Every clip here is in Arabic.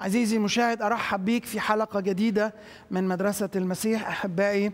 عزيزي المشاهد ارحب بيك في حلقه جديده من مدرسه المسيح احبائي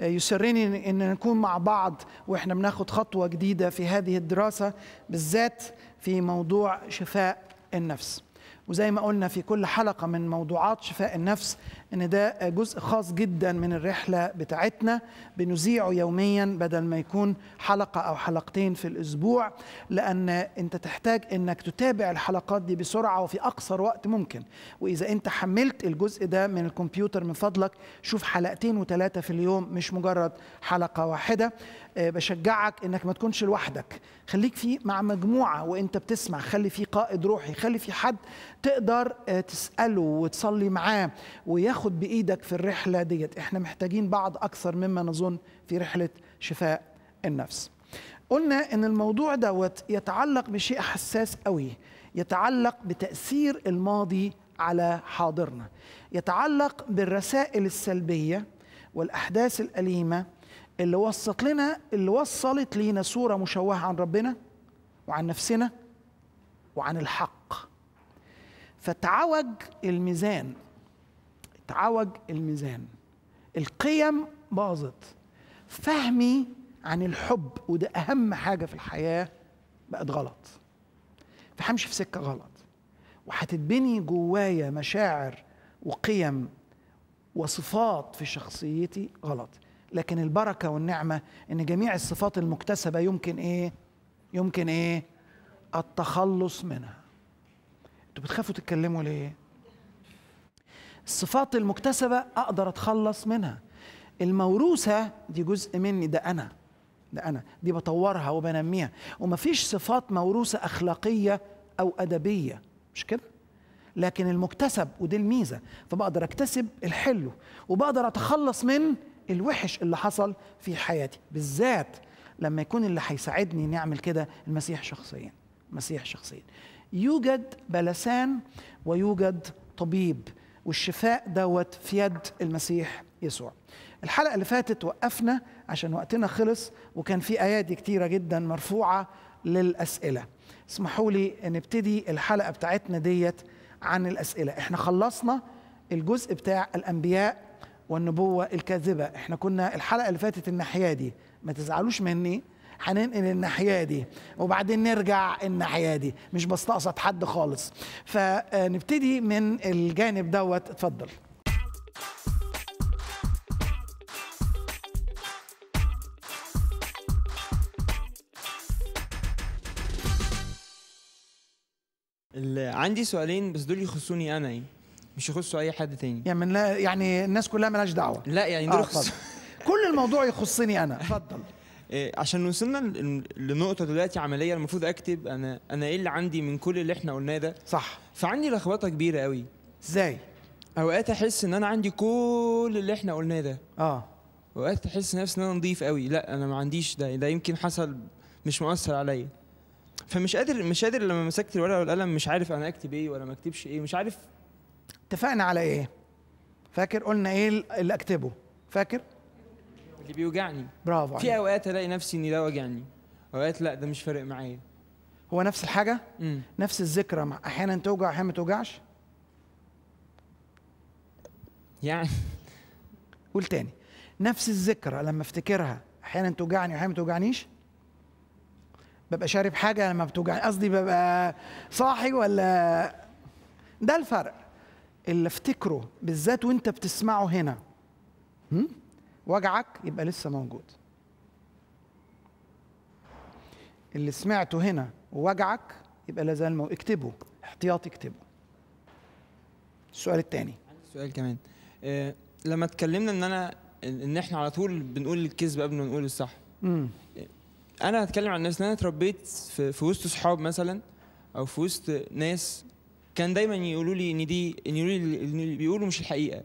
يسرني ان نكون مع بعض واحنا بناخد خطوه جديده في هذه الدراسه بالذات في موضوع شفاء النفس وزي ما قلنا في كل حلقه من موضوعات شفاء النفس ان ده جزء خاص جدا من الرحله بتاعتنا بنذيعه يوميا بدل ما يكون حلقه او حلقتين في الاسبوع لان انت تحتاج انك تتابع الحلقات دي بسرعه وفي اقصر وقت ممكن واذا انت حملت الجزء ده من الكمبيوتر من فضلك شوف حلقتين وثلاثه في اليوم مش مجرد حلقه واحده آه، بشجعك انك ما تكونش لوحدك خليك في مع مجموعه وانت بتسمع خلي في قائد روحي خلي في حد تقدر آه، تساله وتصلي معاه وياخد تاخد بايدك في الرحله ديت احنا محتاجين بعض اكثر مما نظن في رحله شفاء النفس قلنا ان الموضوع دوت يتعلق بشيء حساس قوي يتعلق بتاثير الماضي على حاضرنا يتعلق بالرسائل السلبيه والاحداث الاليمه اللي وصلت لنا اللي وصلت لينا صوره مشوهه عن ربنا وعن نفسنا وعن الحق فتعوج الميزان اتعوج الميزان القيم باظت فهمي عن الحب وده اهم حاجه في الحياه بقت غلط فهمشي في سكه غلط وهتتبني جوايا مشاعر وقيم وصفات في شخصيتي غلط لكن البركه والنعمه ان جميع الصفات المكتسبه يمكن ايه يمكن ايه التخلص منها انتوا بتخافوا تتكلموا ليه الصفات المكتسبة أقدر أتخلص منها الموروثة دي جزء مني ده أنا ده أنا دي بطورها وبنميها ومفيش صفات موروثة أخلاقية أو أدبية مش كده؟ لكن المكتسب ودي الميزة فبقدر أكتسب الحلو وبقدر أتخلص من الوحش اللي حصل في حياتي بالذات لما يكون اللي هيساعدني اني اعمل كده المسيح شخصيا المسيح شخصيا يوجد بلسان ويوجد طبيب والشفاء دوت في يد المسيح يسوع الحلقه اللي فاتت وقفنا عشان وقتنا خلص وكان في ايادي كتيره جدا مرفوعه للاسئله اسمحوا لي نبتدي الحلقه بتاعتنا ديت عن الاسئله احنا خلصنا الجزء بتاع الانبياء والنبوه الكاذبه احنا كنا الحلقه اللي فاتت الناحيه دي ما تزعلوش مني هننقل الناحيه دي وبعدين نرجع الناحيه دي مش بستقصد حد خالص فنبتدي من الجانب دوت اتفضل عندي سؤالين بس دول يخصوني انا يعني مش يخصوا اي حد تاني يعني من لا يعني الناس كلها مالهاش دعوه لا يعني دول آه كل الموضوع يخصني انا اتفضل إيه، عشان وصلنا لنقطه دلوقتي عمليه المفروض اكتب انا انا ايه اللي عندي من كل اللي احنا قلناه ده صح فعندي لخبطه كبيره قوي ازاي اوقات احس ان انا عندي كل اللي احنا قلناه ده اه اوقات احس نفسي ان انا نضيف قوي لا انا ما عنديش ده ده يمكن حصل مش مؤثر عليا فمش قادر مش قادر لما مسكت الورقه والقلم مش عارف انا اكتب ايه ولا ما اكتبش ايه مش عارف اتفقنا على ايه فاكر قلنا ايه اللي اكتبه فاكر اللي بيوجعني برافو في اوقات الاقي نفسي ان ده وجعني اوقات لا ده مش فارق معايا هو نفس الحاجه مم. نفس الذكرى احيانا توجع احيانا ما توجعش يعني قول تاني نفس الذكرى لما افتكرها احيانا توجعني واحيانا ما توجعنيش ببقى شارب حاجه لما بتوجعني قصدي ببقى صاحي ولا ده الفرق اللي افتكره بالذات وانت بتسمعه هنا م? وجعك يبقى لسه موجود اللي سمعته هنا ووجعك يبقى لازال موجود اكتبه احتياطي اكتبه السؤال الثاني سؤال كمان إيه لما اتكلمنا ان انا ان احنا على طول بنقول الكذب قبل ما نقول الصح امم انا هتكلم عن نفسي انا اتربيت في, في وسط صحاب مثلا او في وسط ناس كان دايما يقولوا لي ان دي ان يقولوا لي بيقولوا مش الحقيقه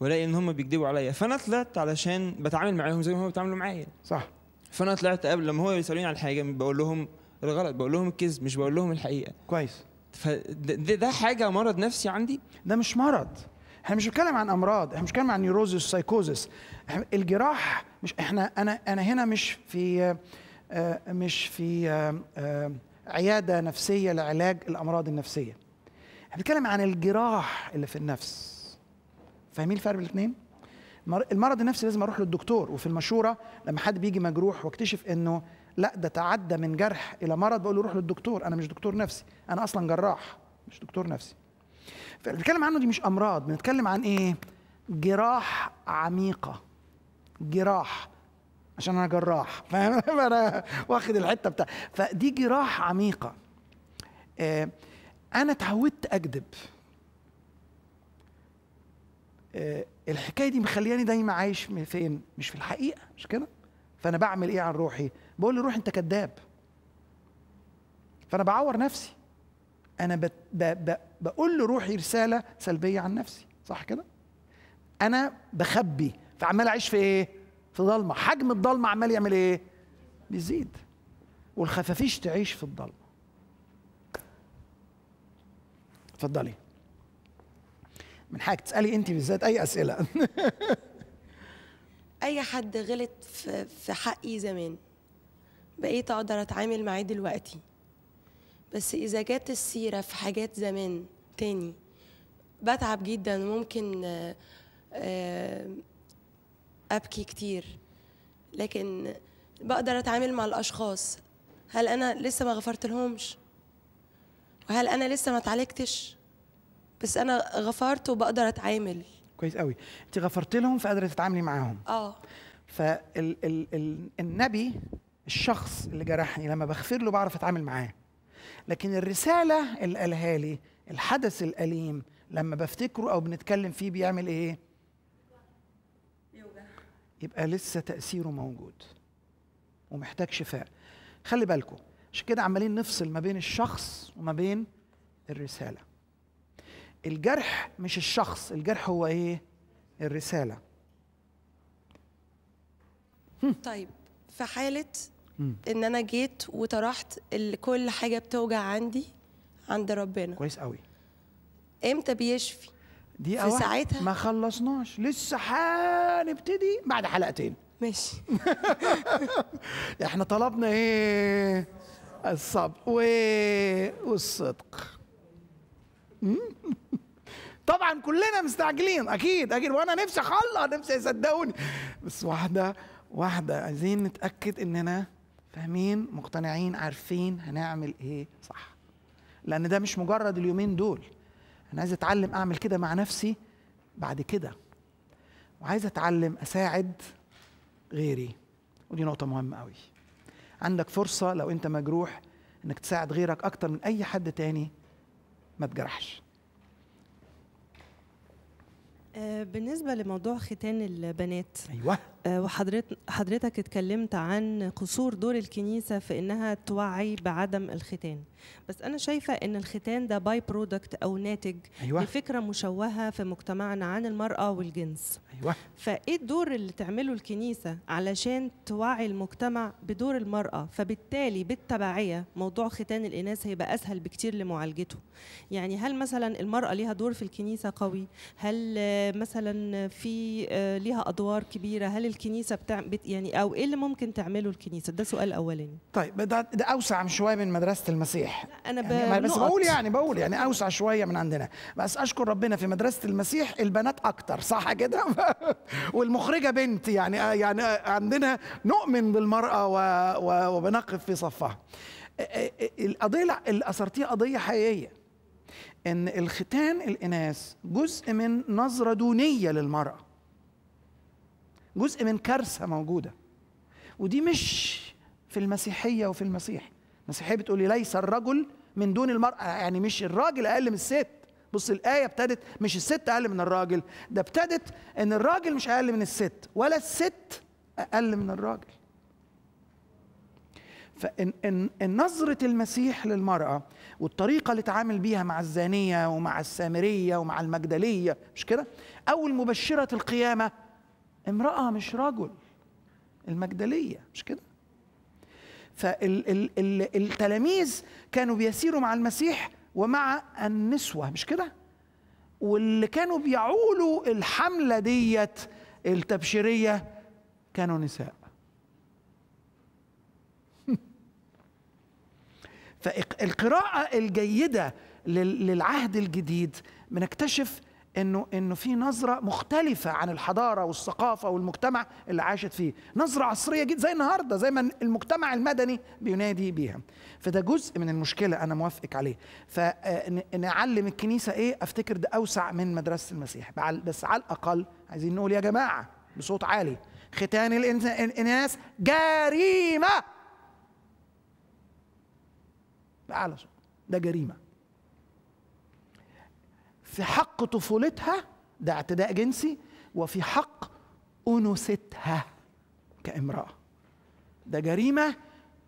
والاقي ان هم بيكذبوا عليا فانا طلعت علشان بتعامل معاهم زي ما هم بيتعاملوا معايا صح فانا طلعت قبل لما هو يسالوني على حاجه بقول لهم الغلط بقول لهم الكذب مش بقول لهم الحقيقه كويس فده ده حاجه مرض نفسي عندي ده مش مرض احنا مش بنتكلم عن امراض احنا مش بنتكلم عن نيوروزيس سايكوزيس الجراح مش احنا انا انا هنا مش في آه مش في آه آه عياده نفسيه لعلاج الامراض النفسيه احنا بنتكلم عن الجراح اللي في النفس فاهمين الفرق بين الاثنين المرض النفسي لازم اروح للدكتور وفي المشوره لما حد بيجي مجروح واكتشف انه لا ده تعدى من جرح الى مرض بقول له روح للدكتور انا مش دكتور نفسي انا اصلا جراح مش دكتور نفسي فاللي بنتكلم عنه دي مش امراض بنتكلم عن ايه جراح عميقه جراح عشان انا جراح فاهم انا واخد الحته بتاع فدي جراح عميقه آه، انا اتعودت اكذب آه، الحكايه دي مخلياني دايما عايش فين إيه؟ مش في الحقيقه مش كده فانا بعمل ايه عن روحي بقول لروحي انت كذاب فانا بعور نفسي انا ب... ب... ب... بقول لروحي رساله سلبيه عن نفسي صح كده انا بخبي فعمال اعيش في ايه في ضلمه حجم الضلمه عمال يعمل ايه بيزيد والخفافيش تعيش في الضلمه اتفضلي من حاجه تسالي انت بالذات اي اسئله اي حد غلط في, في حقي زمان بقيت اقدر اتعامل معاه دلوقتي بس اذا جت السيره في حاجات زمان تاني بتعب جدا ممكن آه، ابكي كتير لكن بقدر اتعامل مع الاشخاص هل انا لسه ما غفرت لهمش وهل انا لسه ما اتعالجتش بس انا غفرت وبقدر اتعامل كويس قوي انت غفرت لهم فقادره تتعاملي معاهم اه فالنبي الشخص اللي جرحني لما بغفر له بعرف اتعامل معاه لكن الرساله اللي قالها لي الحدث الاليم لما بفتكره او بنتكلم فيه بيعمل ايه يبقى لسه تاثيره موجود ومحتاج شفاء خلي بالكم عشان كده عمالين نفصل ما بين الشخص وما بين الرساله الجرح مش الشخص الجرح هو ايه الرساله طيب في حاله ان انا جيت وطرحت كل حاجه بتوجع عندي عند ربنا كويس قوي امتى بيشفي دي في ساعتها ما خلصناش لسه هنبتدي بعد حلقتين ماشي احنا طلبنا ايه الصبر والصدق طبعا كلنا مستعجلين اكيد اكيد وانا نفسي اخلص نفسي يصدقوني بس واحده واحده عايزين نتاكد اننا فاهمين مقتنعين عارفين هنعمل ايه صح لان ده مش مجرد اليومين دول انا عايز اتعلم اعمل كده مع نفسي بعد كده وعايز اتعلم اساعد غيري ودي نقطه مهمه قوي عندك فرصه لو انت مجروح انك تساعد غيرك اكتر من اي حد تاني ما تجرحش آه، بالنسبه لموضوع ختان البنات ايوه آه، وحضرتك اتكلمت عن قصور دور الكنيسة في إنها توعي بعدم الختان بس أنا شايفة إن الختان ده باي برودكت أو ناتج أيوة. لفكرة مشوهة في مجتمعنا عن المرأة والجنس أيوة. فإيه الدور اللي تعمله الكنيسة علشان توعي المجتمع بدور المرأة فبالتالي بالتبعية موضوع ختان الإناث هيبقى أسهل بكتير لمعالجته يعني هل مثلا المرأة ليها دور في الكنيسة قوي هل آه، مثلا في آه، ليها أدوار كبيرة هل الكنيسه بتاع يعني او ايه اللي ممكن تعمله الكنيسه ده سؤال اولاني طيب ده, ده اوسع شويه من مدرسه المسيح لا انا يعني بس بقول يعني بقول يعني اوسع شويه من عندنا بس اشكر ربنا في مدرسه المسيح البنات اكتر صح كده والمخرجه بنت يعني آه، يعني آه، عندنا نؤمن بالمراه و... و... وبنقف في صفها القضيه اللي قضيه حقيقيه ان الختان الاناث جزء من نظره دونيه للمراه جزء من كارثه موجوده ودي مش في المسيحيه وفي المسيح المسيحيه بتقول لي ليس الرجل من دون المراه يعني مش الراجل اقل من الست بص الايه ابتدت مش الست اقل من الراجل ده ابتدت ان الراجل مش اقل من الست ولا الست اقل من الراجل فنظرة المسيح للمرأة والطريقة اللي اتعامل بيها مع الزانية ومع السامرية ومع المجدلية مش كده؟ أول مبشرة القيامة امرأة مش رجل المجدلية مش كده فالتلاميذ كانوا بيسيروا مع المسيح ومع النسوة مش كده واللي كانوا بيعولوا الحملة ديت التبشيرية كانوا نساء فالقراءة الجيدة للعهد الجديد بنكتشف انه انه في نظره مختلفه عن الحضاره والثقافه والمجتمع اللي عاشت فيه نظره عصريه جدا زي النهارده زي ما المجتمع المدني بينادي بيها فده جزء من المشكله انا موافقك عليه فنعلم آه، الكنيسه ايه افتكر ده اوسع من مدرسه المسيح بس على الاقل عايزين نقول يا جماعه بصوت عالي ختان الاناث جريمه بأعلى صوت ده جريمه في حق طفولتها ده اعتداء جنسي وفي حق أنوثتها كامرأة ده جريمة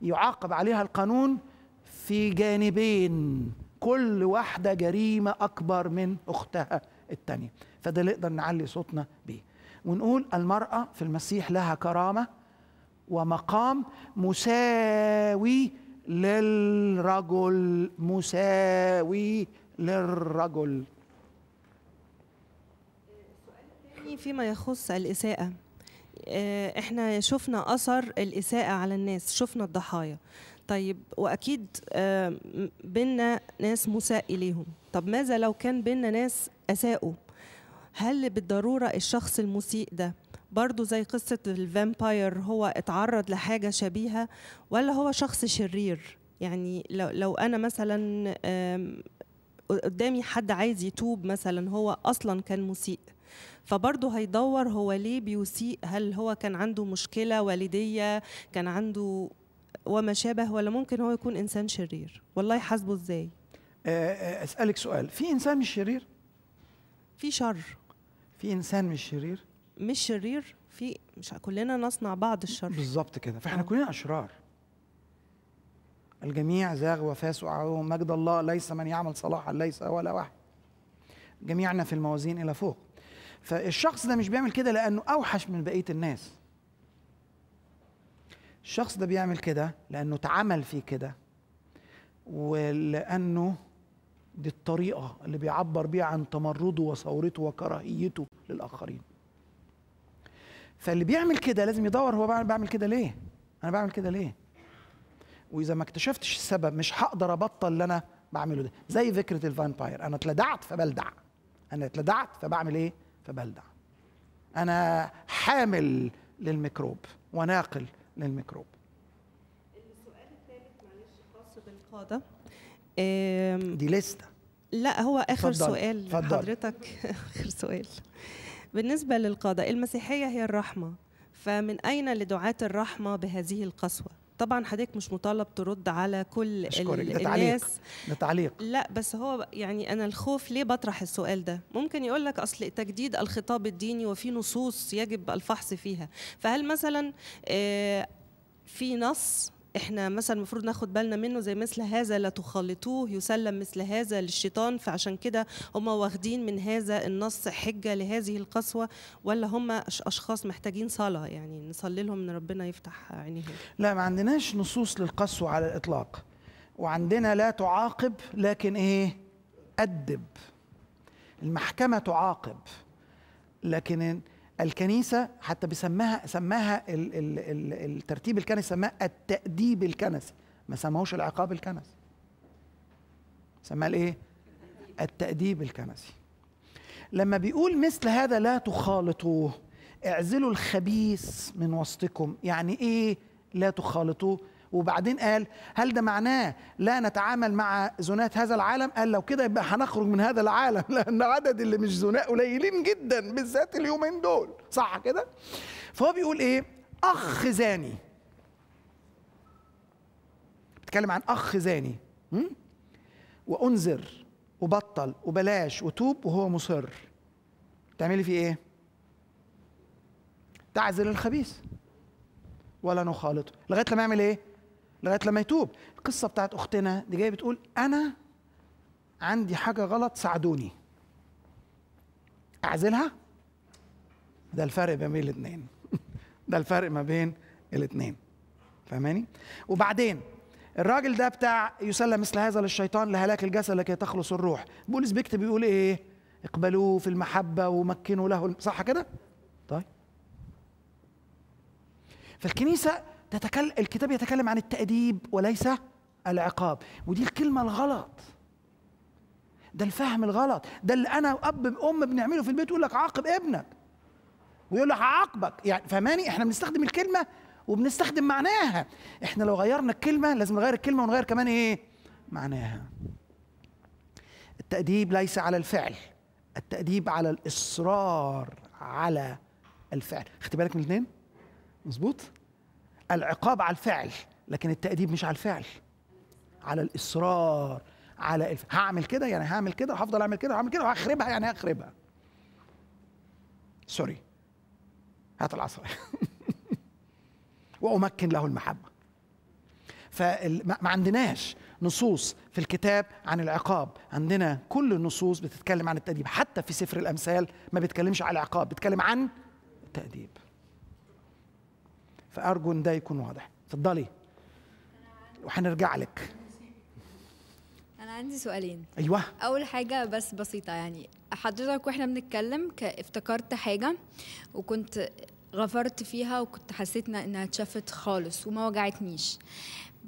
يعاقب عليها القانون في جانبين كل واحدة جريمة أكبر من أختها الثانيه فده اللي نقدر نعلي صوتنا بيه ونقول المرأة في المسيح لها كرامة ومقام مساوي للرجل مساوي للرجل فيما يخص الإساءة آه، احنا شفنا اثر الاساءه على الناس شفنا الضحايا طيب واكيد آه، بينا ناس مساء اليهم طب ماذا لو كان بينا ناس اساءوا هل بالضروره الشخص المسيء ده برضه زي قصه الفامباير هو اتعرض لحاجه شبيهه ولا هو شخص شرير يعني لو لو انا مثلا قدامي حد عايز يتوب مثلا هو اصلا كان مسيء فبرضه هيدور هو ليه بيسيء هل هو كان عنده مشكله والديه كان عنده وما شابه ولا ممكن هو يكون انسان شرير والله يحاسبه ازاي آه، آه، اسالك سؤال في انسان مش شرير في شر في انسان مش شرير مش شرير في مش كلنا نصنع بعض الشر بالظبط كده فاحنا آه. كلنا اشرار الجميع زاغ وفاس وعوه مجد الله ليس من يعمل صلاحا ليس ولا واحد جميعنا في الموازين الى فوق فالشخص ده مش بيعمل كده لانه اوحش من بقيه الناس الشخص ده بيعمل كده لانه اتعمل فيه كده ولانه دي الطريقه اللي بيعبر بيها عن تمرده وثورته وكراهيته للاخرين فاللي بيعمل كده لازم يدور هو بعمل كده ليه انا بعمل كده ليه واذا ما اكتشفتش السبب مش هقدر ابطل اللي انا بعمله ده زي فكره الفامباير انا اتلدعت فبلدع انا اتلدعت فبعمل ايه فبلدع انا حامل للميكروب وناقل للميكروب السؤال الثالث معلش خاص بالقاده دي لسته لا هو اخر فضل. سؤال فضل. حضرتك اخر سؤال بالنسبه للقاده المسيحيه هي الرحمه فمن اين لدعاه الرحمه بهذه القسوه طبعا حضرتك مش مطالب ترد على كل الناس تعليق لا بس هو يعني انا الخوف ليه بطرح السؤال ده ممكن يقول لك اصل تجديد الخطاب الديني وفي نصوص يجب الفحص فيها فهل مثلا آه، في نص احنا مثلا المفروض ناخد بالنا منه زي مثل هذا لا تخلطوه يسلم مثل هذا للشيطان فعشان كده هم واخدين من هذا النص حجه لهذه القسوه ولا هم اشخاص محتاجين صلاه يعني نصلي لهم ان ربنا يفتح عينيهم لا ما عندناش نصوص للقسوه على الاطلاق وعندنا لا تعاقب لكن ايه ادب المحكمه تعاقب لكن الكنيسه حتى بيسماها سماها الترتيب الكنسي سماه التاديب الكنسي ما سماهوش العقاب الكنسي سماه الايه التاديب الكنسي لما بيقول مثل هذا لا تخالطوه اعزلوا الخبيث من وسطكم يعني ايه لا تخالطوه وبعدين قال هل ده معناه لا نتعامل مع زنات هذا العالم قال لو كده يبقى هنخرج من هذا العالم لان عدد اللي مش زناء قليلين جدا بالذات اليومين دول صح كده فهو بيقول ايه اخ زاني بتكلم عن اخ زاني وانذر وبطل وبلاش وتوب وهو مصر تعملي فيه ايه تعزل الخبيث ولا نخالطه لغايه لما يعمل ايه لغايه لما يتوب القصه بتاعت اختنا دي جايه بتقول انا عندي حاجه غلط ساعدوني اعزلها ده الفرق ما بين الاثنين ده الفرق ما بين الاثنين فهماني وبعدين الراجل ده بتاع يسلم مثل هذا للشيطان لهلاك الجسد لكي تخلص الروح بولس بيكتب بيقول ايه اقبلوه في المحبه ومكنوا له صح كده طيب فالكنيسه تتكلم الكتاب يتكلم عن التأديب وليس العقاب ودي الكلمة الغلط ده الفهم الغلط ده اللي أنا أب أم بنعمله في البيت يقول لك عاقب ابنك ويقول لك عاقبك يعني فهماني احنا بنستخدم الكلمة وبنستخدم معناها احنا لو غيرنا الكلمة لازم نغير الكلمة ونغير كمان ايه معناها التأديب ليس على الفعل التأديب على الإصرار على الفعل خدت بالك من الاثنين مظبوط العقاب على الفعل لكن التأديب مش على الفعل على الإصرار على الف... هعمل كده يعني هعمل كده وهفضل اعمل كده وهعمل كده وهخربها يعني هخربها سوري هات العصر وامكن له المحبه فما عندناش نصوص في الكتاب عن العقاب عندنا كل النصوص بتتكلم عن التأديب حتى في سفر الأمثال ما بيتكلمش عن العقاب بيتكلم عن التأديب فارجو ان ده يكون واضح اتفضلي وهنرجع لك انا عندي سؤالين ايوه اول حاجه بس بسيطه يعني حضرتك واحنا بنتكلم افتكرت حاجه وكنت غفرت فيها وكنت حسيت انها اتشافت خالص وما وجعتنيش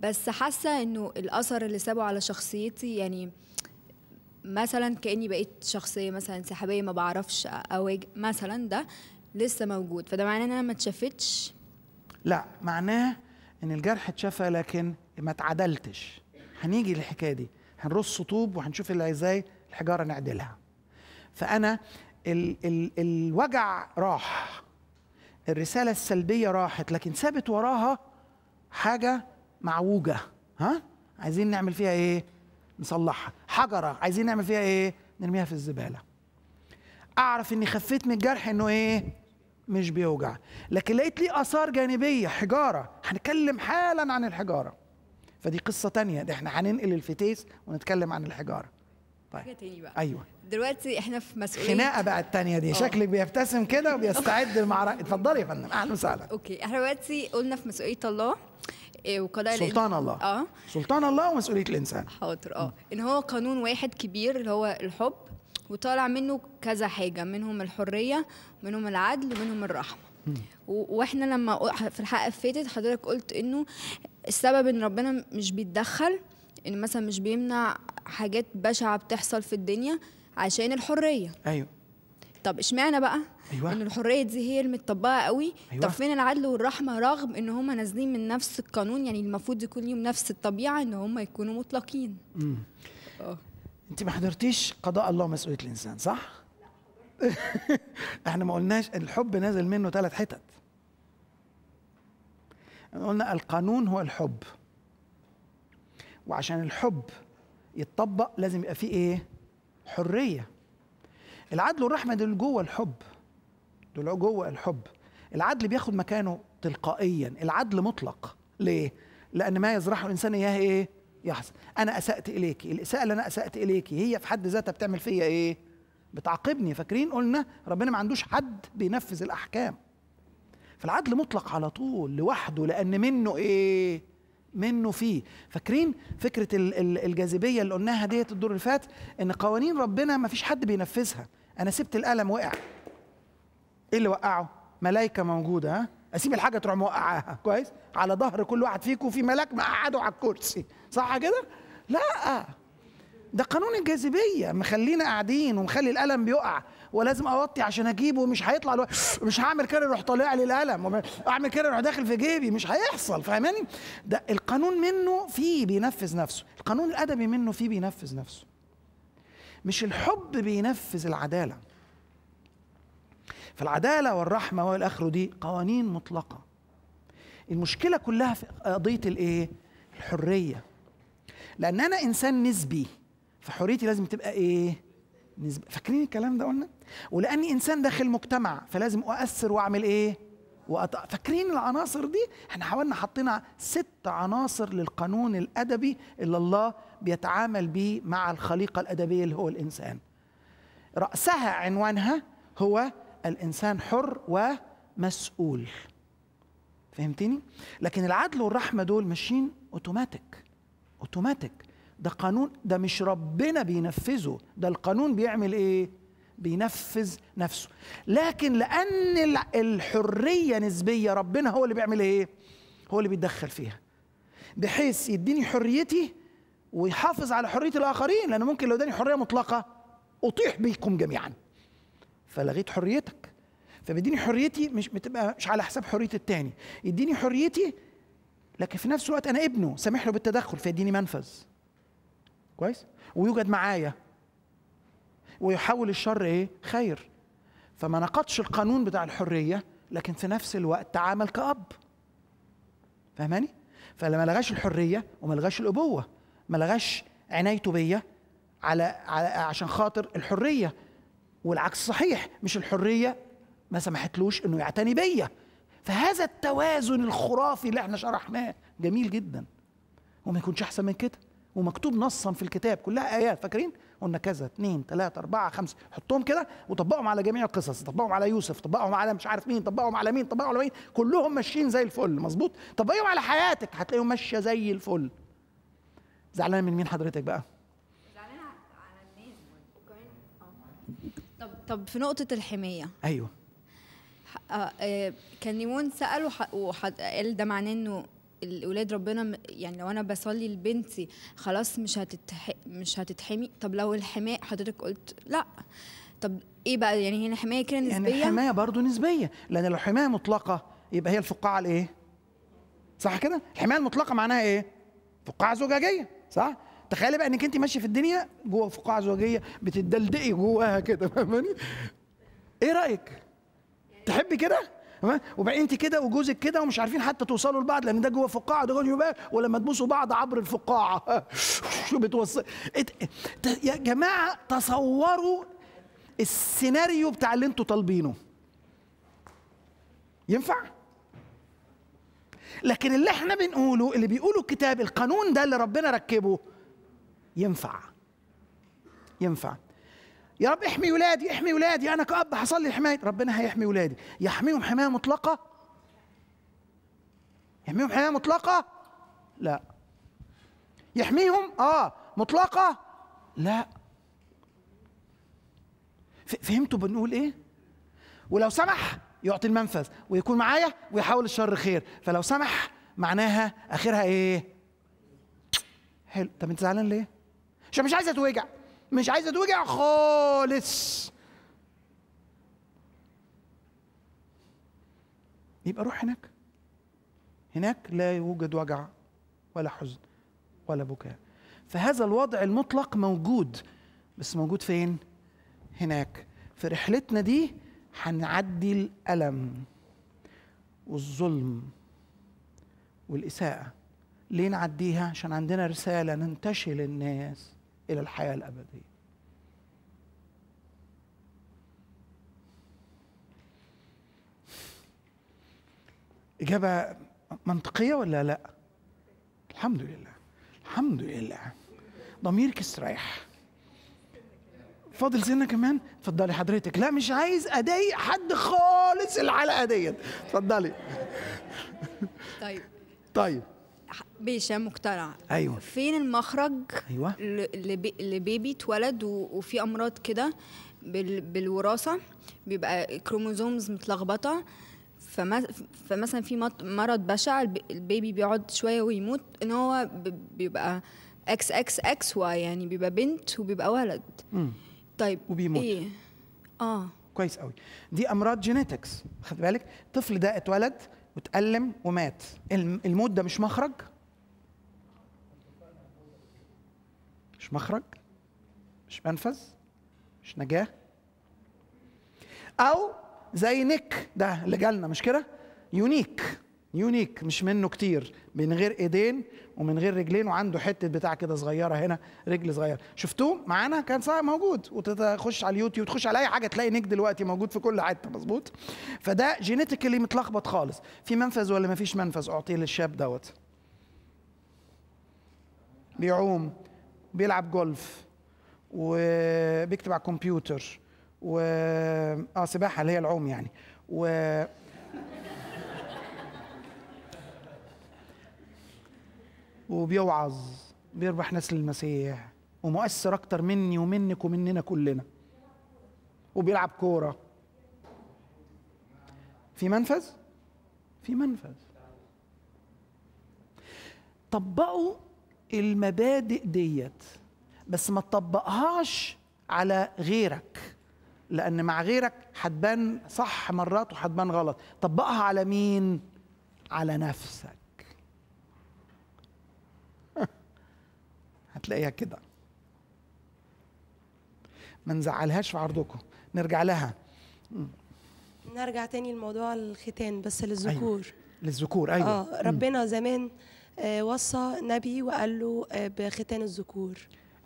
بس حاسه انه الاثر اللي سابه على شخصيتي يعني مثلا كاني بقيت شخصيه مثلا انسحابيه ما بعرفش اواجه مثلا ده لسه موجود فده معناه ان انا ما اتشافتش لا معناه ان الجرح اتشفى لكن ما اتعدلتش هنيجي للحكايه دي هنرص طوب وهنشوف اللي ازاي الحجاره نعدلها فانا ال ال الوجع راح الرساله السلبيه راحت لكن سابت وراها حاجه معوجه ها عايزين نعمل فيها ايه نصلحها حجره عايزين نعمل فيها ايه نرميها في الزباله اعرف اني خفيت من الجرح انه ايه مش بيوجع لكن لقيت ليه آثار جانبية حجارة هنتكلم حالا عن الحجارة فدي قصة تانية ده احنا هننقل الفتيس ونتكلم عن الحجارة طيب حاجة تاني بقى ايوه دلوقتي احنا في مسؤوليه خناقه بقى التانيه دي أوه. شكلك بيبتسم كده وبيستعد للمعركه اتفضلي يا فندم اهلا وسهلا اوكي احنا دلوقتي قلنا في مسؤوليه الله آه، وقضاء سلطان الله اه سلطان الله ومسؤوليه الانسان حاضر اه ان هو قانون واحد كبير اللي هو الحب وطالع منه كذا حاجة منهم الحرية منهم العدل ومنهم الرحمة واحنا لما في الحلقة فاتت حضرتك قلت انه السبب ان ربنا مش بيتدخل ان مثلا مش بيمنع حاجات بشعة بتحصل في الدنيا عشان الحرية ايوه طب اشمعنى بقى أيوة. ان الحريه دي هي المتطبقه قوي أيوة. طب فين العدل والرحمه رغم ان هم نازلين من نفس القانون يعني المفروض يكون ليهم نفس الطبيعه ان هم يكونوا مطلقين مم. انت ما حضرتيش قضاء الله مسؤوليه الانسان صح احنا ما قلناش الحب نازل منه ثلاث حتت قلنا القانون هو الحب وعشان الحب يتطبق لازم يبقى فيه ايه حريه العدل والرحمه دول جوه الحب دول جوه الحب العدل بياخد مكانه تلقائيا العدل مطلق ليه لان ما يزرعه الانسان اياه ايه يحصل انا اسات اليكي الاساءه اللي انا اسات اليكي هي في حد ذاتها بتعمل فيا ايه بتعاقبني فاكرين قلنا ربنا ما عندوش حد بينفذ الاحكام فالعدل مطلق على طول لوحده لان منه ايه منه فيه فاكرين فكرة الجاذبية اللي قلناها ديت الدور اللي فات ان قوانين ربنا ما فيش حد بينفذها انا سبت القلم وقع ايه اللي وقعه ملايكة موجودة ها اسيب الحاجه تروح موقعاها كويس على ظهر كل واحد فيكم في ملاك مقعده على الكرسي صح كده لا ده قانون الجاذبيه مخلينا قاعدين ومخلي القلم بيقع ولازم اوطي عشان اجيبه ومش هيطلع لو... مش هعمل كده اروح طالع لي القلم اعمل كده اروح داخل في جيبي مش هيحصل فاهماني ده القانون منه فيه بينفذ نفسه القانون الادبي منه فيه بينفذ نفسه مش الحب بينفذ العداله فالعدالة والرحمة والاخر دي قوانين مطلقة المشكلة كلها في قضية الايه؟ الحرية لأن أنا إنسان نسبي فحريتي لازم تبقى إيه؟ نسبي فاكرين الكلام ده قلنا؟ ولأني إنسان داخل مجتمع فلازم أؤثر وأعمل إيه؟ وأط... فاكرين العناصر دي؟ احنا حاولنا حطينا ست عناصر للقانون الأدبي اللي الله بيتعامل بيه مع الخليقة الأدبية اللي هو الإنسان. رأسها عنوانها هو الانسان حر ومسؤول فهمتني لكن العدل والرحمه دول ماشيين اوتوماتيك اوتوماتيك ده قانون ده مش ربنا بينفذه ده القانون بيعمل ايه بينفذ نفسه لكن لان الحريه نسبيه ربنا هو اللي بيعمل ايه هو اللي بيتدخل فيها بحيث يديني حريتي ويحافظ على حريه الاخرين لان ممكن لو اداني حريه مطلقه اطيح بيكم جميعا فلغيت حريتك فبيديني حريتي مش بتبقى مش على حساب حريه التاني يديني حريتي لكن في نفس الوقت انا ابنه سامح له بالتدخل فيديني منفذ كويس ويوجد معايا ويحول الشر ايه خير فما نقضش القانون بتاع الحريه لكن في نفس الوقت تعامل كاب فاهماني فلما لغاش الحريه وما لغاش الابوه ما لغاش عنايته بيا على, على عشان خاطر الحريه والعكس صحيح مش الحريه ما سمحتلوش انه يعتني بيا فهذا التوازن الخرافي اللي احنا شرحناه جميل جدا وما يكونش احسن من كده ومكتوب نصا في الكتاب كلها ايات فاكرين قلنا كذا اثنين ثلاثة أربعة خمسة حطهم كده وطبقهم على جميع القصص طبقهم على يوسف طبقهم على مش عارف مين طبقهم على مين طبقهم على مين كلهم ماشيين زي الفل مظبوط طبقهم على حياتك هتلاقيهم ماشية زي الفل زعلان من مين حضرتك بقى طب في نقطه الحمايه ايوه آه، آه، كان نيمون سال وقال ده معناه انه الأولاد ربنا يعني لو انا بصلي لبنتي خلاص مش هتتح مش هتتحمي طب لو الحمايه حضرتك قلت لا طب ايه بقى يعني هنا الحمايه كده يعني نسبيه يعني الحمايه برضه نسبيه لان لو حمايه مطلقه يبقى هي الفقاعه الايه صح كده الحمايه المطلقه معناها ايه فقاعه زجاجيه صح تخيلي بقى انك انت ماشيه في الدنيا جوه فقاعه زوجيه بتدلدقي جواها كده فاهماني ايه رايك تحبي كده تمام وبعدين انت كده وجوزك كده ومش عارفين حتى توصلوا لبعض لان ده جوه فقاعه ده جوه جبال ولما تبوسوا بعض عبر الفقاعه شو بتوصل يا جماعه تصوروا السيناريو بتاع اللي انتوا طالبينه ينفع لكن اللي احنا بنقوله اللي بيقوله الكتاب القانون ده اللي ربنا ركبه ينفع ينفع يا رب احمي ولادي احمي ولادي انا كأب هصلي حمايه ربنا هيحمي ولادي يحميهم حمايه مطلقه يحميهم حمايه مطلقه لا يحميهم اه مطلقه لا فهمتوا بنقول ايه ولو سمح يعطي المنفذ ويكون معايا ويحاول الشر خير فلو سمح معناها اخرها ايه حلو طب انت زعلان ليه عشان مش عايزه توجع مش عايزه توجع خالص يبقى روح هناك هناك لا يوجد وجع ولا حزن ولا بكاء فهذا الوضع المطلق موجود بس موجود فين هناك في رحلتنا دي هنعدي الالم والظلم والاساءه ليه نعديها عشان عندنا رساله ننتشل الناس إلى الحياة الأبدية إجابة منطقية ولا لا؟ الحمد لله الحمد لله ضميرك استريح فاضل سنه كمان اتفضلي حضرتك لا مش عايز اضايق حد خالص الحلقه ديت اتفضلي طيب طيب بيشة مقترع ايوه فين المخرج ايوه لبيبي اتولد وفي امراض كده بالوراثه بيبقى كروموزومز متلخبطه فمثلا في مرض بشع البيبي بيقعد شويه ويموت ان هو بيبقى اكس اكس اكس واي يعني بيبقى بنت وبيبقى ولد مم. طيب وبيموت ايه اه كويس قوي دي امراض جينيتكس خد بالك الطفل ده اتولد واتألم ومات الموت ده مش مخرج مش مخرج مش منفذ مش نجاة أو زي نيك ده اللي جالنا مش كده يونيك يونيك مش منه كتير من غير ايدين ومن غير رجلين وعنده حته بتاع كده صغيره هنا رجل صغيره شفتوه معانا كان صعب موجود وتخش على اليوتيوب تخش على اي حاجه تلاقي نيك دلوقتي موجود في كل حته مظبوط فده جينيتيكلي متلخبط خالص في منفذ ولا ما فيش منفذ اعطيه للشاب دوت بيعوم بيلعب جولف وبيكتب على الكمبيوتر و اه سباحه اللي هي العوم يعني و وبيوعظ بيربح ناس للمسيح ومؤثر اكتر مني ومنك ومننا كلنا وبيلعب كوره في منفذ في منفذ طبقوا المبادئ ديت بس ما تطبقهاش على غيرك لان مع غيرك هتبان صح مرات وهتبان غلط طبقها على مين على نفسك هتلاقيها كده ما نزعلهاش في عرضكم نرجع لها نرجع تاني لموضوع الختان بس أيوة. للذكور أيوة. للذكور ايوه آه ربنا زمان آه، وصى نبي وقال له آه، بختان الذكور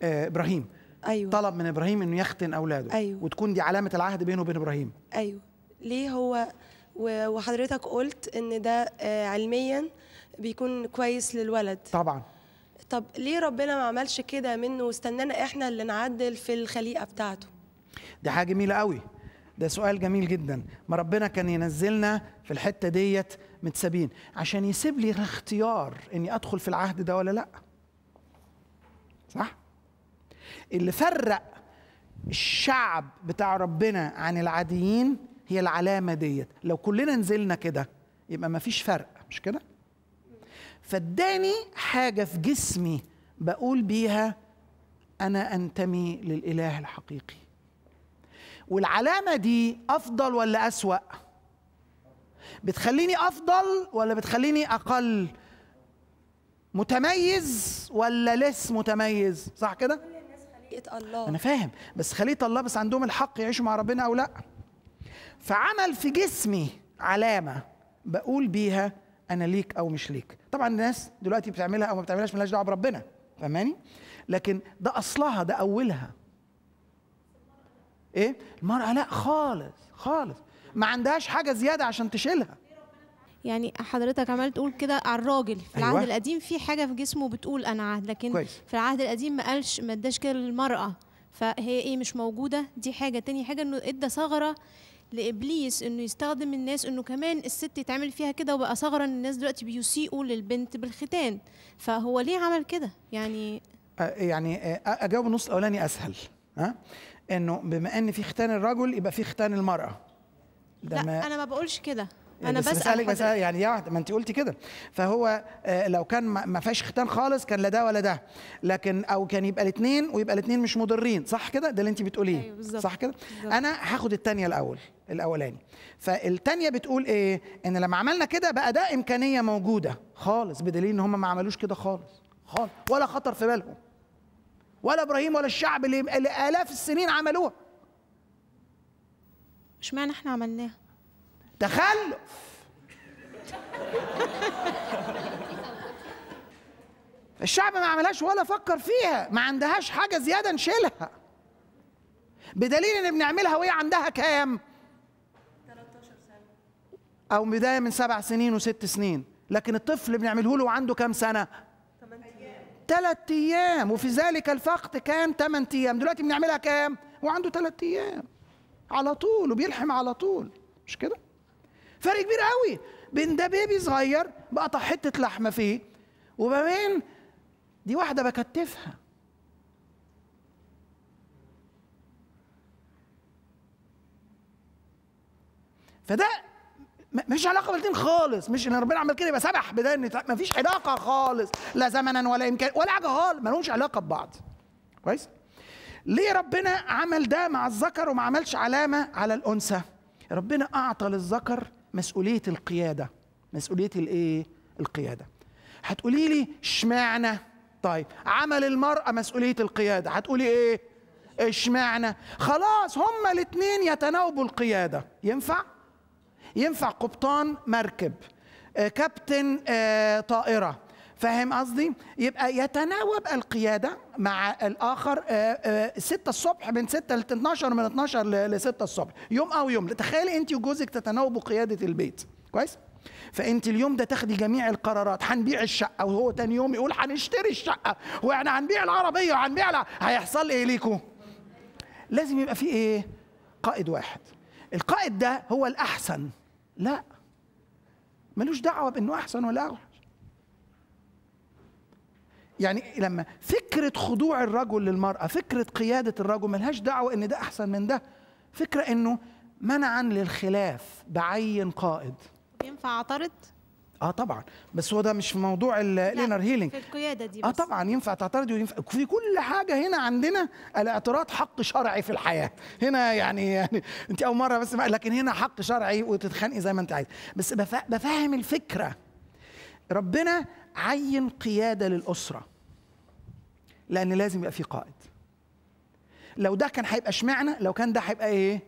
آه ابراهيم ايوه طلب من ابراهيم انه يختن اولاده أيوة. وتكون دي علامه العهد بينه وبين ابراهيم ايوه ليه هو وحضرتك قلت ان ده آه، علميا بيكون كويس للولد طبعا طب ليه ربنا ما عملش كده منه واستنانا احنا اللي نعدل في الخليقه بتاعته دي حاجه جميله قوي ده سؤال جميل جدا ما ربنا كان ينزلنا في الحته ديت متسابين عشان يسيب لي الاختيار اني ادخل في العهد ده ولا لا صح اللي فرق الشعب بتاع ربنا عن العاديين هي العلامه ديت لو كلنا نزلنا كده يبقى ما فيش فرق مش كده فاداني حاجه في جسمي بقول بيها انا انتمي للاله الحقيقي والعلامه دي افضل ولا اسوا بتخليني افضل ولا بتخليني اقل متميز ولا لس متميز صح كده الله انا فاهم بس خليت الله بس عندهم الحق يعيشوا مع ربنا او لا فعمل في جسمي علامه بقول بيها انا ليك او مش ليك طبعا الناس دلوقتي بتعملها او ما بتعملهاش ملهاش دعوه بربنا فهماني لكن ده اصلها ده اولها ايه المراه لا خالص خالص ما عندهاش حاجه زياده عشان تشيلها يعني حضرتك عمال تقول كده على الراجل في أيوة. العهد القديم في حاجه في جسمه بتقول انا عهد لكن كويس. في العهد القديم ما قالش ما اداش كده للمراه فهي ايه مش موجوده دي حاجه تاني حاجه انه ادى ثغره لابليس انه يستخدم الناس انه كمان الست يتعمل فيها كده وبقى ثغره ان الناس دلوقتي بيسيئوا للبنت بالختان فهو ليه عمل كده يعني يعني اجاوب النص الاولاني اسهل ها انه بما ان في ختان الرجل يبقى في ختان المراه لا ما انا ما بقولش كده يعني انا بس بسالك بس يعني يا واحده ما انت قلتي كده فهو آه، لو كان ما فيهاش ختان خالص كان لا ده ولا ده لكن او كان يبقى الاثنين ويبقى الاثنين مش مضرين صح كده ده اللي انت بتقوليه أيوة صح كده انا هاخد الثانيه الاول الاولاني فالثانيه بتقول ايه ان لما عملنا كده بقى ده امكانيه موجوده خالص بدليل ان هم ما عملوش كده خالص خالص ولا خطر في بالهم ولا ابراهيم ولا الشعب اللي الاف السنين عملوها مش معنى احنا عملناها تخلف الشعب ما عملهاش ولا فكر فيها ما عندهاش حاجة زيادة نشيلها بدليل ان بنعملها وهي عندها كام 13 سنة او بداية من سبع سنين وست سنين لكن الطفل بنعمله له وعنده كام سنة ثلاث ايام وفي ذلك الفقد كان ثمان ايام دلوقتي بنعملها كام وعنده ثلاث ايام على طول وبيلحم على طول مش كده فرق كبير قوي بين ده بيبي صغير بقطع حته لحمه فيه وبين دي واحده بكتفها فده مش علاقه بالدين خالص مش ان ربنا عمل كده يبقى سبح بدل ما فيش علاقه خالص لا زمنا ولا امكان ولا حاجه خالص ما لهمش علاقه ببعض كويس ليه ربنا عمل ده مع الذكر وما عملش علامه على الانثى ربنا اعطى للذكر مسؤوليه القياده مسؤوليه الايه القياده هتقولي لي اشمعنى طيب عمل المراه مسؤوليه القياده هتقولي ايه اشمعنى خلاص هما الاثنين يتناوبوا القياده ينفع ينفع قبطان مركب آه، كابتن آه، طائره فاهم قصدي؟ يبقى يتناوب القياده مع الاخر 6 آه، آه، الصبح من 6 ل 12 من 12 ل 6 الصبح يوم او يوم تخيلي انت وجوزك تتناوبوا قياده البيت كويس؟ فانت اليوم ده تاخدي جميع القرارات هنبيع الشقه وهو تاني يوم يقول هنشتري الشقه واحنا هنبيع العربيه وهنبيع الع... هيحصل ايه ليكم؟ لازم يبقى في ايه؟ قائد واحد القائد ده هو الاحسن لا ملوش دعوه بانه احسن ولا اغلى يعني لما فكرة خضوع الرجل للمرأة فكرة قيادة الرجل ملهاش دعوة إن ده أحسن من ده فكرة إنه منعا للخلاف بعين قائد ينفع أعترض؟ اه طبعا بس هو ده مش في موضوع الانر هيلينج في القياده دي آه بس. اه طبعا ينفع تعترضي وينفع في كل حاجه هنا عندنا الاعتراض حق شرعي في الحياه هنا يعني يعني انت اول مره بس لكن هنا حق شرعي وتتخانقي زي ما انت عايزه بس بفهم الفكره ربنا عين قيادة للأسرة لأن لازم يبقى في قائد لو ده كان هيبقى اشمعنى لو كان ده هيبقى ايه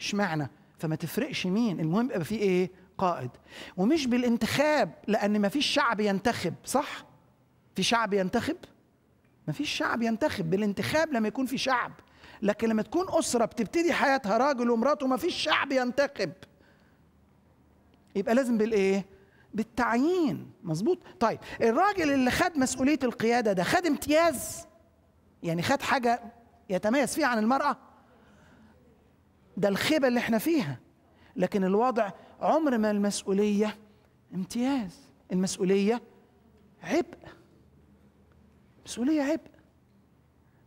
اشمعنى فما تفرقش مين المهم يبقى في ايه قائد ومش بالانتخاب لأن ما فيش شعب ينتخب صح في شعب ينتخب ما فيش شعب ينتخب بالانتخاب لما يكون في شعب لكن لما تكون أسرة بتبتدي حياتها راجل ومراته ما فيش شعب ينتخب يبقى لازم بالايه بالتعيين مظبوط طيب الراجل اللي خد مسؤوليه القياده ده خد امتياز يعني خد حاجه يتميز فيها عن المراه ده الخيبه اللي احنا فيها لكن الوضع عمر ما المسؤوليه امتياز المسؤوليه عبء مسؤوليه عبء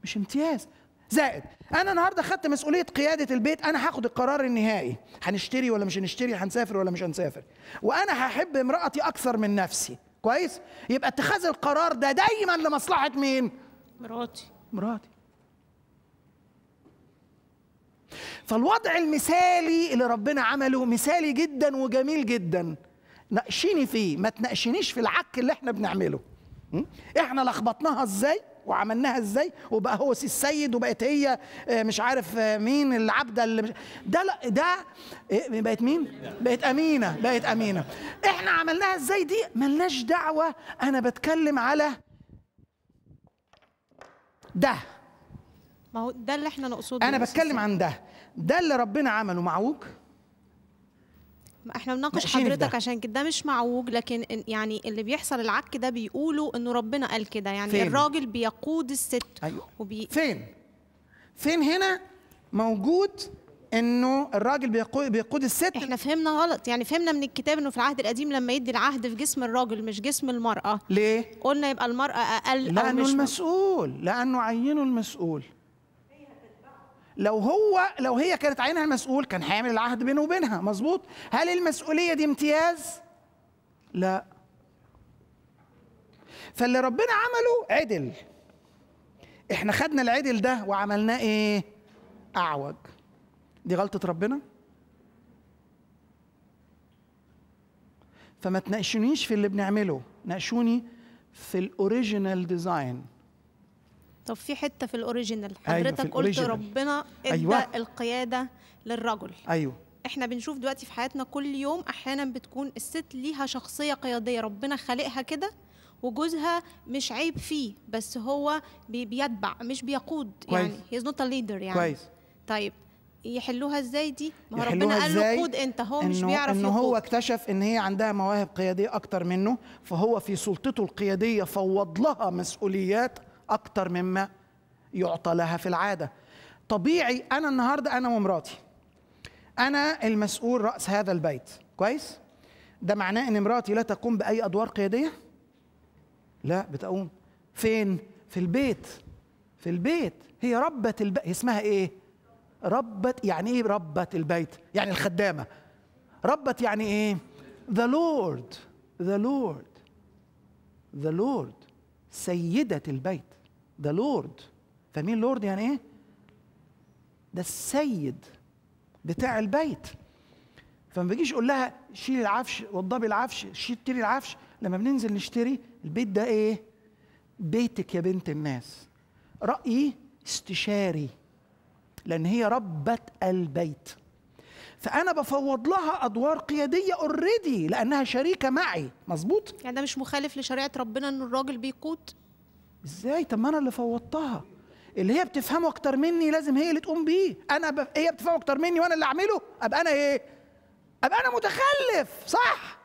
مش امتياز زائد انا النهارده خدت مسؤوليه قياده البيت انا هاخد القرار النهائي هنشتري ولا مش هنشتري هنسافر ولا مش هنسافر وانا هحب امراتي اكثر من نفسي كويس يبقى اتخاذ القرار ده دايما لمصلحه مين مراتي مراتي فالوضع المثالي اللي ربنا عمله مثالي جدا وجميل جدا ناقشيني فيه ما تناقشينيش في العك اللي احنا بنعمله احنا لخبطناها ازاي وعملناها ازاي وبقى هو سي السيد وبقت هي آه، مش عارف آه، مين العبده اللي مش ده لا ده آه، بقت مين؟ بقت امينه بقت امينه احنا عملناها ازاي دي ملناش دعوه انا بتكلم على ده ما هو ده اللي احنا نقصده انا بتكلم عن ده ده اللي ربنا عمله معوج احنا بنناقش حضرتك عشان كده مش معوج لكن يعني اللي بيحصل العك ده بيقولوا انه ربنا قال كده يعني فين؟ الراجل بيقود الست أيوة. وبي... فين فين هنا موجود انه الراجل بيقود بيقود الست احنا فهمنا غلط يعني فهمنا من الكتاب انه في العهد القديم لما يدي العهد في جسم الراجل مش جسم المراه ليه قلنا يبقى المراه اقل لانه أو مش المسؤول لانه عينه المسؤول لو هو لو هي كانت عينها المسؤول كان هيعمل العهد بينه وبينها مظبوط هل المسؤوليه دي امتياز لا فاللي ربنا عمله عدل احنا خدنا العدل ده وعملناه ايه اعوج دي غلطه ربنا فما تناقشونيش في اللي بنعمله ناقشوني في الاوريجينال ديزاين طب في حته في الاوريجينال أيوة، حضرتك أيوة قلت ربنا ادى أيوة. القياده للرجل ايوه احنا بنشوف دلوقتي في حياتنا كل يوم احيانا بتكون الست ليها شخصيه قياديه ربنا خالقها كده وجوزها مش عيب فيه بس هو بيتبع مش بيقود يعني هيز نوت ا ليدر يعني كويس طيب يحلوها ازاي دي؟ ما هو ربنا قال له قود انت هو مش بيعرف ان هو اكتشف ان هي عندها مواهب قياديه اكتر منه فهو في سلطته القياديه فوض لها مسؤوليات اكتر مما يعطى لها في العاده طبيعي انا النهارده انا ومراتي انا المسؤول راس هذا البيت كويس ده معناه ان مراتي لا تقوم باي ادوار قياديه لا بتقوم فين في البيت في البيت هي ربة البيت اسمها ايه ربة يعني ايه ربة البيت يعني الخدامة ربة يعني ايه the Lord the Lord the Lord سيدة البيت ده لورد فاهمين لورد يعني ايه ده السيد بتاع البيت فما بيجيش يقول لها شيل العفش وضبي العفش شيل العفش لما بننزل نشتري البيت ده ايه بيتك يا بنت الناس رايي استشاري لان هي ربه البيت فانا بفوض لها ادوار قياديه اوريدي لانها شريكه معي مظبوط يعني ده مش مخالف لشريعه ربنا ان الراجل بيقود ازاي طب ما انا اللي فوضتها اللي هي بتفهمه اكتر مني لازم هي اللي تقوم بيه انا ب... هي بتفهمه اكتر مني وانا اللي اعمله ابقى انا ايه ابقى انا متخلف صح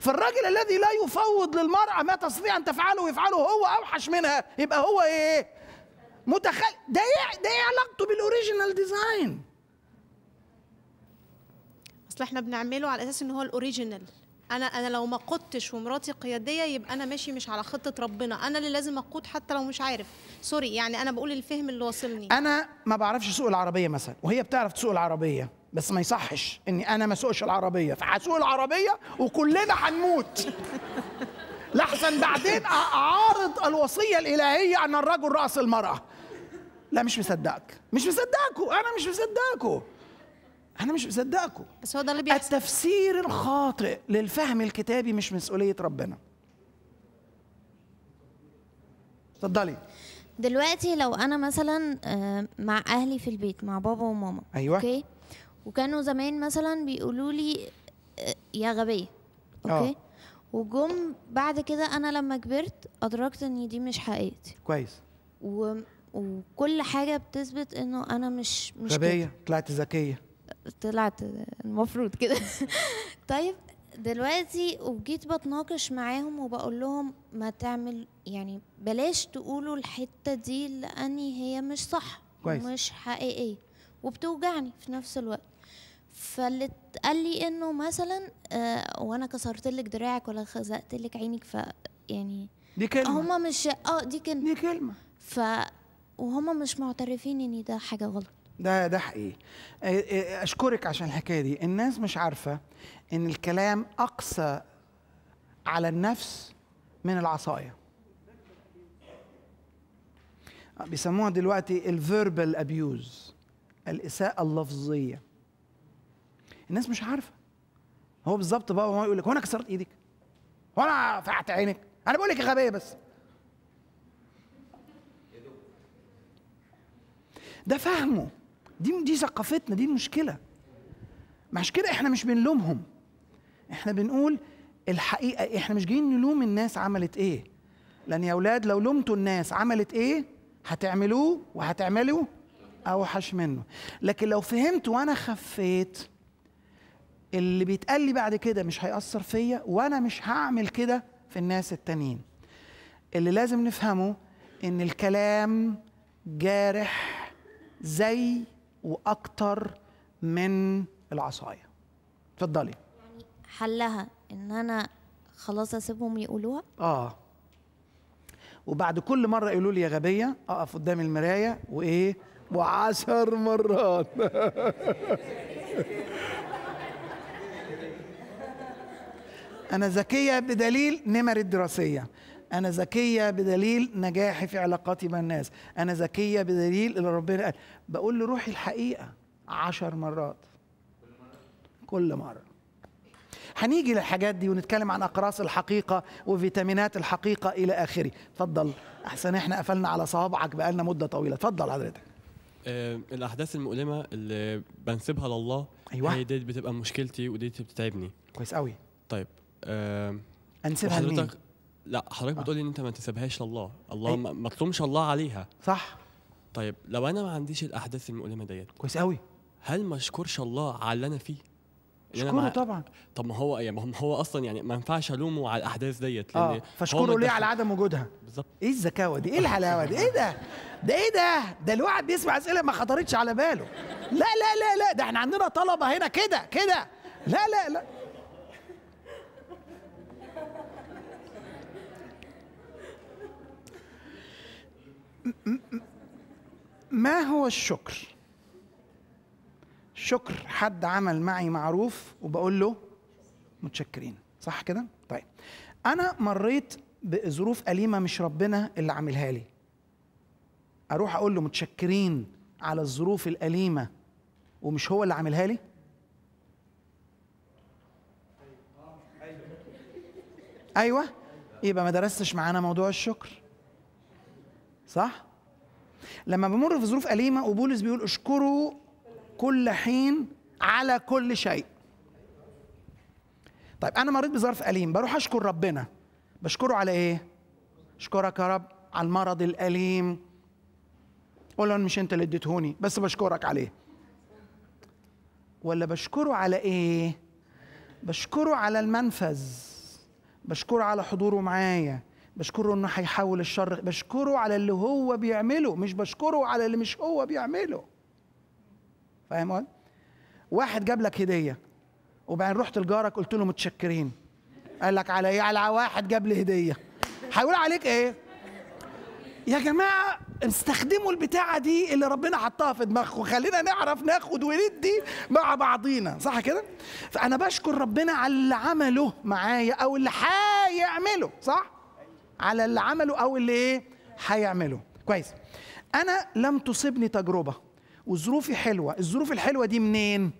فالراجل الذي لا يفوض للمرأة ما تستطيع أن تفعله ويفعله هو أوحش منها يبقى هو إيه؟ متخيل ده إيه ده إيه علاقته بالأوريجينال ديزاين؟ أصل إحنا بنعمله على أساس إن هو الأوريجينال انا انا لو ما قدتش ومراتي قياديه يبقى انا ماشي مش على خطه ربنا انا اللي لازم اقود حتى لو مش عارف سوري يعني انا بقول الفهم اللي واصلني انا ما بعرفش اسوق العربيه مثلا وهي بتعرف تسوق العربيه بس ما يصحش اني انا ما اسوقش العربيه فهسوق العربيه وكلنا هنموت لحسن بعدين اعارض الوصيه الالهيه ان الرجل راس المراه لا مش مصدقك مش مصدقكوا انا مش مصدقكوا انا مش مصدقكم بس هو ده اللي بيحصل التفسير الخاطئ للفهم الكتابي مش مسؤوليه ربنا اتفضلي دلوقتي لو انا مثلا آه، مع اهلي في البيت مع بابا وماما ايوه اوكي وكانوا زمان مثلا بيقولوا لي آه، يا غبيه آه. اوكي أوه. وجم بعد كده انا لما كبرت ادركت ان دي مش حقيقتي كويس و... وكل حاجه بتثبت انه انا مش مش غبيه طلعت ذكيه طلعت المفروض كده طيب دلوقتي وجيت بتناقش معاهم وبقول لهم ما تعمل يعني بلاش تقولوا الحته دي لاني هي مش صح كويس. ومش حقيقيه وبتوجعني في نفس الوقت فاللي قال لي انه مثلا آه وانا كسرت لك دراعك ولا خزقت لك عينك ف يعني دي كلمه هما مش اه دي كلمه دي كلمه ف وهما مش معترفين ان ده حاجه غلط ده ده حقيقي اشكرك عشان الحكايه دي الناس مش عارفه ان الكلام اقسى على النفس من العصايه بيسموها دلوقتي الفيربال ابيوز الاساءه اللفظيه الناس مش عارفه هو بالظبط بقى ما يقول لك هو انا كسرت ايدك هو انا عينك انا بقول لك غبيه بس ده فهمه دي دي ثقافتنا دي المشكله مش كده احنا مش بنلومهم احنا بنقول الحقيقه إيه؟ احنا مش جايين نلوم الناس عملت ايه لان يا اولاد لو لومتوا الناس عملت ايه هتعملوه وهتعملوا اوحش منه لكن لو فهمت وانا خفيت اللي بيتقال لي بعد كده مش هيأثر فيا وانا مش هعمل كده في الناس التانيين اللي لازم نفهمه ان الكلام جارح زي واكتر من العصايه اتفضلي يعني حلها ان انا خلاص اسيبهم يقولوها اه وبعد كل مره يقولوا لي يا غبيه اقف قدام المرايه وايه وعشر مرات انا ذكيه بدليل نمر الدراسيه انا ذكيه بدليل نجاحي في علاقاتي مع الناس انا ذكيه بدليل اللي ربنا قال بقول لروحي الحقيقة عشر مرات كل مرة هنيجي للحاجات دي ونتكلم عن أقراص الحقيقة وفيتامينات الحقيقة إلى آخره اتفضل أحسن إحنا قفلنا على صوابعك بقالنا مدة طويلة اتفضل حضرتك آه، الاحداث المؤلمه اللي بنسبها لله أيوة. هي دي بتبقى مشكلتي ودي بتتعبني كويس قوي طيب آه انسبها لمين لا حضرتك آه. بتقولي ان انت ما تسيبهاش لله الله أي... ما تلومش الله عليها صح طيب لو انا ما عنديش الاحداث المؤلمه ديت كويس قوي هل ما اشكرش الله على اللي انا فيه؟ اشكره مع... طبعا طب ما هو يعني ما هو اصلا يعني ما ينفعش الومه على الاحداث ديت لان آه. فاشكره ليه على عدم وجودها بالظبط ايه الذكاوه دي؟ ايه الحلاوه دي؟ ايه ده؟ ده ايه ده؟ ده الواحد بيسمع اسئله ما خطرتش على باله لا لا لا لا ده احنا عندنا طلبه هنا كده كده لا لا لا ما هو الشكر شكر حد عمل معي معروف وبقول له متشكرين صح كده طيب انا مريت بظروف اليمه مش ربنا اللي عاملها لي اروح اقول له متشكرين على الظروف الاليمه ومش هو اللي عاملها لي ايوه يبقى ما درستش معانا موضوع الشكر صح لما بمر في ظروف أليمة وبولس بيقول اشكروا كل حين على كل شيء طيب أنا مريت بظرف أليم بروح أشكر ربنا بشكره على إيه؟ أشكرك يا رب على المرض الأليم قول له مش أنت اللي اديتهوني بس بشكرك عليه ولا بشكره على إيه؟ بشكره على المنفذ بشكره على حضوره معايا بشكره انه هيحاول الشر بشكره على اللي هو بيعمله مش بشكره على اللي مش هو بيعمله فاهم واحد جاب لك هديه وبعدين رحت لجارك قلت له متشكرين قال لك على ايه على واحد جاب لي هديه هيقول عليك ايه يا جماعه استخدموا البتاعه دي اللي ربنا حطها في دماغكم خلينا نعرف ناخد وندي مع بعضينا صح كده فانا بشكر ربنا على اللي عمله معايا او اللي هيعمله صح على اللي عمله او اللي ايه هيعمله كويس انا لم تصبني تجربه وظروفي حلوه الظروف الحلوه دي منين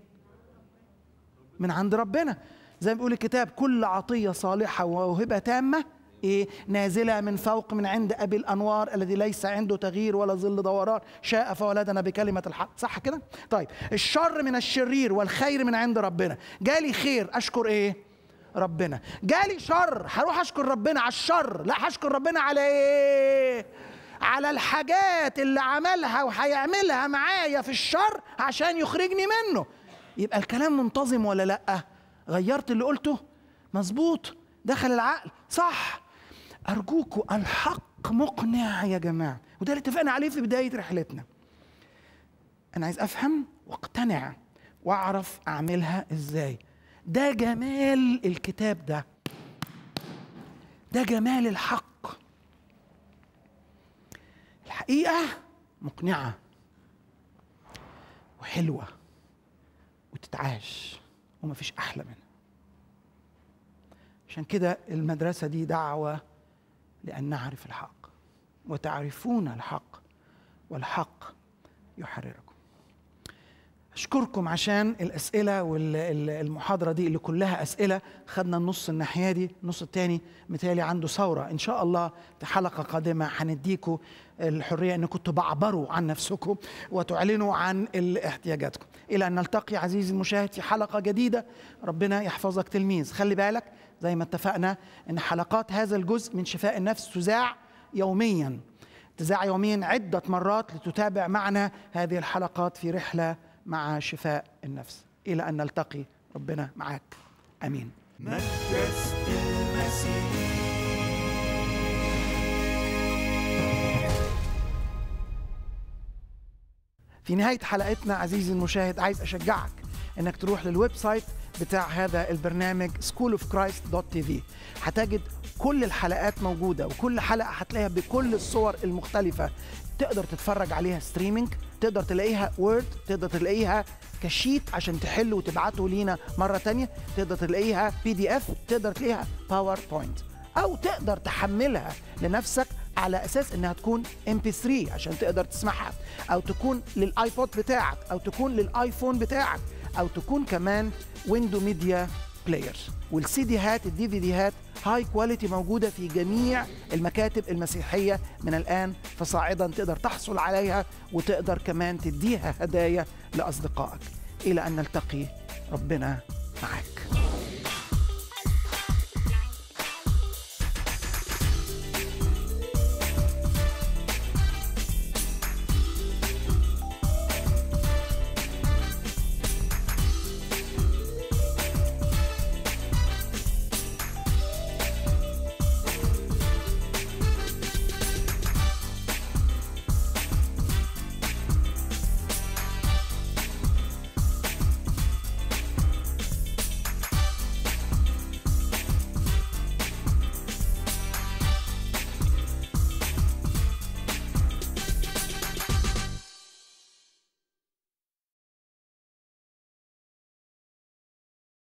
من عند ربنا زي ما بيقول الكتاب كل عطيه صالحه وموهبه تامه إيه؟ نازلة من فوق من عند أبي الأنوار الذي ليس عنده تغيير ولا ظل دوران شاء فولدنا بكلمة الحق صح كده؟ طيب الشر من الشرير والخير من عند ربنا جالي خير أشكر إيه؟ ربنا جالي شر هروح اشكر ربنا على الشر لا هشكر ربنا على ايه على الحاجات اللي عملها وهيعملها معايا في الشر عشان يخرجني منه يبقى الكلام منتظم ولا لا غيرت اللي قلته مظبوط دخل العقل صح ارجوكوا الحق مقنع يا جماعه وده اللي اتفقنا عليه في بدايه رحلتنا انا عايز افهم واقتنع واعرف اعملها ازاي ده جمال الكتاب ده ده جمال الحق الحقيقه مقنعه وحلوه وتتعاش ومفيش احلى منها عشان كده المدرسه دي دعوه لان نعرف الحق وتعرفون الحق والحق يحرركم اشكركم عشان الاسئله والمحاضره دي اللي كلها اسئله خدنا النص الناحيه دي النص الثاني متهيألي عنده ثوره ان شاء الله في حلقه قادمه هنديكم الحريه انكم تعبروا عن نفسكم وتعلنوا عن احتياجاتكم الى ان نلتقي عزيزي المشاهد في حلقه جديده ربنا يحفظك تلميذ خلي بالك زي ما اتفقنا ان حلقات هذا الجزء من شفاء النفس تذاع يوميا تذاع يوميا عده مرات لتتابع معنا هذه الحلقات في رحله مع شفاء النفس إلى أن نلتقي ربنا معاك أمين في نهاية حلقتنا عزيزي المشاهد عايز أشجعك إنك تروح للويب سايت بتاع هذا البرنامج schoolofchrist.tv هتجد كل الحلقات موجودة وكل حلقة هتلاقيها بكل الصور المختلفة تقدر تتفرج عليها ستريمينج تقدر تلاقيها وورد تقدر تلاقيها كشيت عشان تحل وتبعته لينا مرة تانية تقدر تلاقيها بي دي اف تقدر تلاقيها باوربوينت أو تقدر تحملها لنفسك على اساس انها تكون ام بي 3 عشان تقدر تسمعها او تكون للايبود بتاعك او تكون للايفون بتاعك او تكون كمان ويندو ميديا بلاير والسي دي هات الدي في دي هات هاي كواليتي موجوده في جميع المكاتب المسيحيه من الان فصاعدا تقدر تحصل عليها وتقدر كمان تديها هدايا لاصدقائك الى ان نلتقي ربنا معك